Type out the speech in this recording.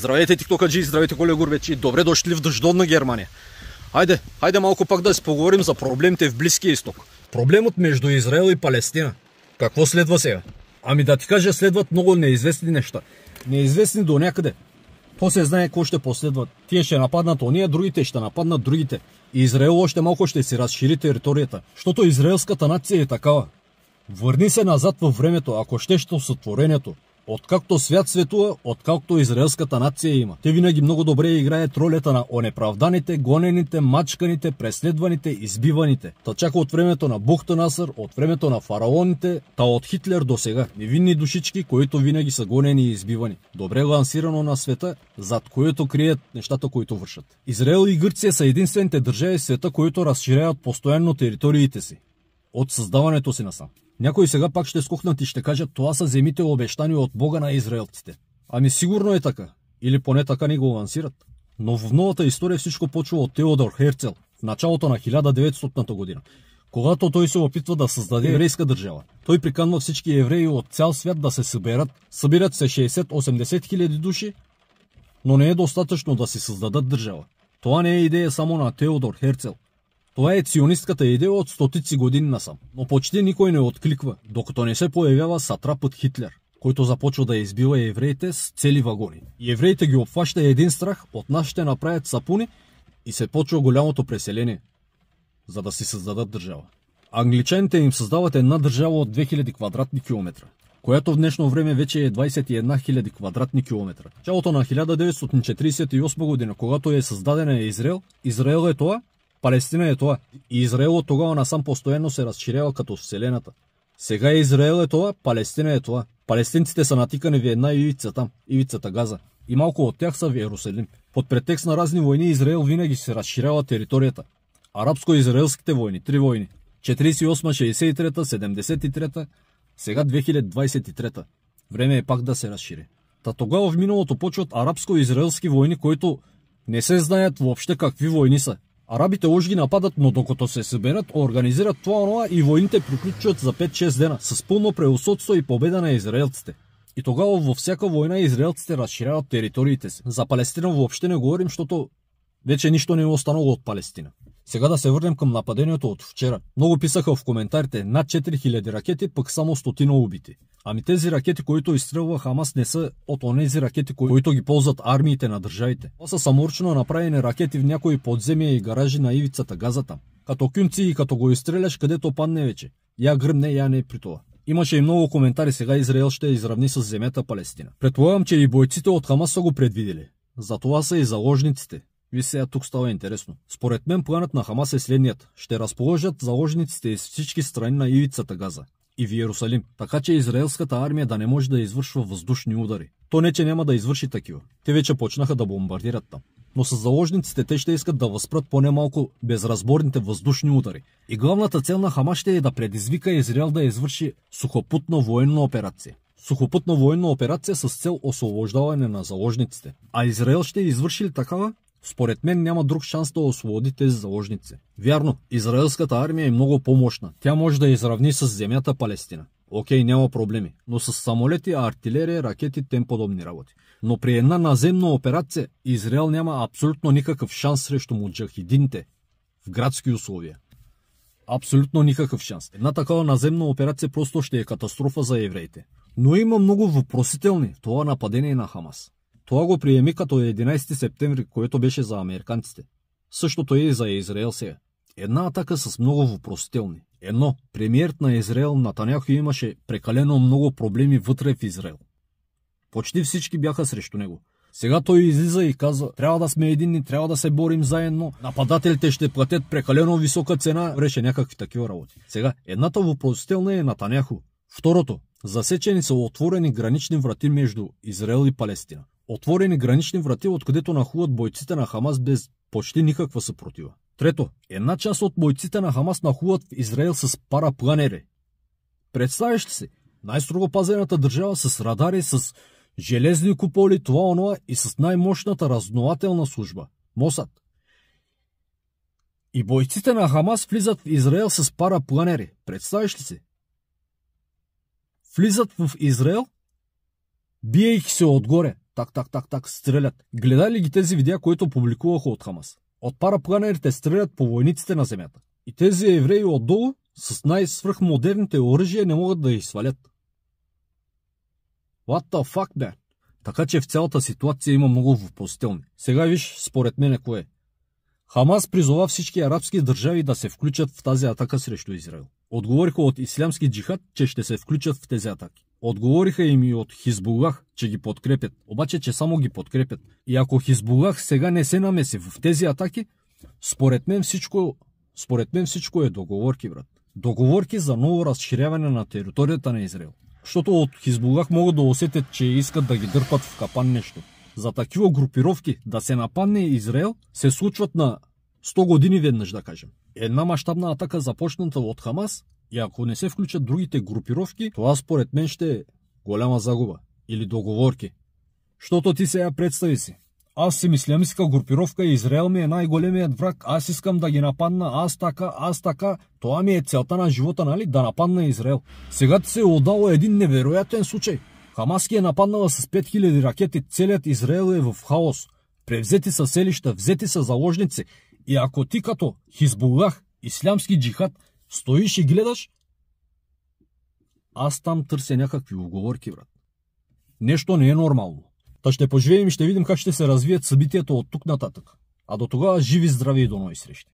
Здравейте тиктокаджи, здравейте Коле Гурбечи, добре дошли в дъждовна Германия. Хайде, хайде малко пак да си поговорим за проблемите в Близкия изток. Проблемът между Израел и Палестина. Какво следва сега? Ами да ти кажа, следват много неизвестни неща. Неизвестни до някъде. То се знае какво ще последва. Тие ще нападнат ония, другите ще нападнат другите. И Израел още малко ще си разшири територията, защото израелската нация е такава. Върни се назад във времето, ако ще ще сътворението. Откакто свят светува, откакто израелската нация има. Те винаги много добре играят ролята на онеправданите, гонените, мачканите, преследваните, избиваните. Та чака от времето на Бухта Насър, от времето на фараоните, та от Хитлер до сега. Невинни душички, които винаги са гонени и избивани. Добре лансирано на света, зад което крият нещата, които вършат. Израел и Гърция са единствените държави в света, които разширяват постоянно териториите си. От създаването си насам. Някой сега пак ще скухнат и ще кажат, това са земите обещани от Бога на израелците. Ами сигурно е така. Или поне така ни го авансират. Но в новата история всичко почва от Теодор Херцел в началото на 1900 година. Когато той се опитва да създаде е. еврейска държава, той приканва всички евреи от цял свят да се съберат. Събират се 60-80 хиляди души, но не е достатъчно да си създадат държава. Това не е идея само на Теодор Херцел. Това е ционистката идея от стотици години насам, но почти никой не откликва, докато не се появява сатрапът Хитлер, който започва да избива евреите с цели вагони. евреите ги обхваща един страх, от нас ще направят сапуни и се почва голямото преселение, за да си създадат държава. Англичаните им създават една държава от 2000 квадратни километра, която в днешно време вече е 21 000 квадратни километра. Чалото на 1948 година, когато е създадена Израел, Израел е това, Палестина е това. Израел от тогава насам постоянно се разширява като Вселената. Сега Израел е това, Палестина е това. Палестинците са натикани в една ивица там, ивицата Газа. И малко от тях са в Иерусалим. Под претекст на разни войни Израел винаги се разширява територията. Арабско-израелските войни, три войни. 48, 63, 73, сега 2023. Време е пак да се разшири. Та тогава в миналото почват арабско-израелски войни, които не се знаят въобще какви войни са. Арабите уж ги нападат, но докато се съберат, организират това онова и войните приключват за 5-6 дена с пълно преусодство и победа на израелците. И тогава във всяка война израелците разширяват териториите си. За Палестина въобще не говорим, защото вече нищо не е останало от Палестина. Сега да се върнем към нападението от вчера. Много писаха в коментарите над 4000 ракети, пък само стотина убити. Ами тези ракети, които изстрелва Хамас не са от онези ракети, които ги ползват армиите на държавите. Това са саморъчно направени ракети в някои подземия и гаражи на ивицата газата. Като кюнци и като го изстреляш, където падне вече. Я гръмне, я не е при това. Имаше и много коментари сега Израел ще изравни с земята Палестина. Предполагам, че и бойците от Хамас са го предвидели. Затова са и заложниците. Ви сега тук става интересно. Според мен планът на Хамас е следният. Ще разположат заложниците из всички страни на ивицата Газа и в Иерусалим, така че израелската армия да не може да извършва въздушни удари. То не, че няма да извърши такива. Те вече почнаха да бомбардират там. Но с заложниците те ще искат да възпрат поне малко безразборните въздушни удари. И главната цел на Хама ще е да предизвика Израел да извърши сухопутна военна операция. Сухопутна военна операция с цел освобождаване на заложниците. А Израел ще извърши ли такава, според мен няма друг шанс да освободи тези заложници. Вярно, израелската армия е много по-мощна. Тя може да изравни с земята Палестина. Окей, няма проблеми, но с самолети, артилерия, ракети, тем подобни работи. Но при една наземна операция Израел няма абсолютно никакъв шанс срещу муджахидините в градски условия. Абсолютно никакъв шанс. Една такава наземна операция просто ще е катастрофа за евреите. Но има много въпросителни това нападение на Хамас. Това го приеми като 11 септември, което беше за американците. Същото е и за Израел сега. Една атака с много въпросителни. Едно, премиерът на Израел Натаняхо имаше прекалено много проблеми вътре в Израел. Почти всички бяха срещу него. Сега той излиза и казва, трябва да сме единни, трябва да се борим заедно, нападателите ще платят прекалено висока цена, реше някакви такива работи. Сега, едната въпросителна е Натаняхо. Второто, засечени са отворени гранични врати между Израел и Палестина. Отворени гранични врати, откъдето нахуват бойците на Хамас без почти никаква съпротива. Трето, една част от бойците на Хамас нахуват в Израел с парапланери. Представящи ли си, най-строго пазената държава с радари, с железни куполи, това онова и с най-мощната разнователна служба – Мосад. И бойците на Хамас влизат в Израел с парапланери. Представяш ли си? Влизат в Израел, биейки се отгоре. Так, так, так, так, стрелят. Гледа ли ги тези видеа, които публикуваха от Хамас? От парапланерите стрелят по войниците на земята. И тези евреи отдолу с най-свръхмодерните оръжия не могат да ги свалят. What the fuck, man? Така че в цялата ситуация има много въпросителни. Сега виж, според мен е кое. Хамас призова всички арабски държави да се включат в тази атака срещу Израел. Отговориха от ислямски джихад, че ще се включат в тези атаки. Отговориха им и от Хизбулах, че ги подкрепят, обаче, че само ги подкрепят. И ако Хизбулах сега не се намеси в тези атаки, според мен всичко, според мен всичко е договорки, брат. Договорки за ново разширяване на територията на Израел. Защото от Хизбулах могат да усетят, че искат да ги дърпат в капан нещо. За такива групировки да се нападне Израел се случват на 100 години веднъж, да кажем. Една мащабна атака започната от Хамас и ако не се включат другите групировки, това според мен ще е голяма загуба или договорки. Щото ти сега представи си. Аз си мислямска групировка и Израел ми е най-големият враг. Аз искам да ги нападна, аз така, аз така. Това ми е целта на живота, нали? Да нападна Израел. Сега ти се е отдало един невероятен случай. Хамаски е нападнала с 5000 ракети. Целият Израел е в хаос. Превзети са селища, взети са заложници. И ако ти като Хизбулах, ислямски джихад, Стоиш и гледаш. Аз там търся някакви оговорки, брат. Нещо не е нормално. Та ще поживеем и ще видим как ще се развият събитията от тук нататък. А до тогава живи, здрави и до нови срещи.